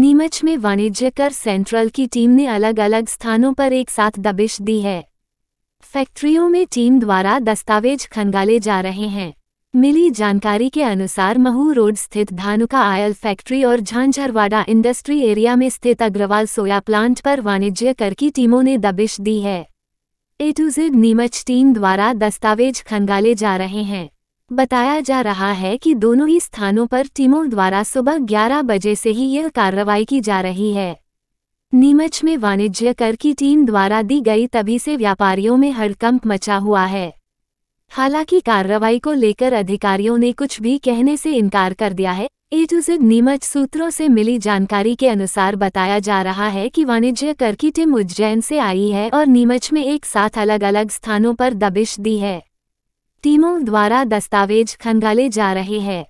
नीमच में वाणिज्य कर सेंट्रल की टीम ने अलग अलग स्थानों पर एक साथ दबिश दी है फैक्ट्रियों में टीम द्वारा दस्तावेज खंगाले जा रहे हैं मिली जानकारी के अनुसार महू रोड स्थित धानुका आयल फैक्ट्री और झांझरवाड़ा इंडस्ट्री एरिया में स्थित अग्रवाल सोया प्लांट पर वाणिज्य कर की टीमों ने दबिश दी है A to Z Neemuch team द्वारा दस्तावेज खंगाले जा रहे हैं बताया जा रहा है कि दोनों ही स्थानों पर टीमों द्वारा सुबह 11 बजे से ही यह कार्रवाई की जा रही है नीमच में वाणिज्य कर की टीम द्वारा दी गई तभी से व्यापारियों में हड़कंप मचा हुआ है हालांकि कार्रवाई को लेकर अधिकारियों ने कुछ भी कहने से इनकार कर दिया है ए टू जेड नीमच सूत्रों से मिली जानकारी के अनुसार बताया जा रहा है कि वाणिज्य कर की टीम उज्जैन से आई है और नीमच में एक साथ अलग अलग स्थानों पर दबिश दी है टीमों द्वारा दस्तावेज खंगाले जा रहे हैं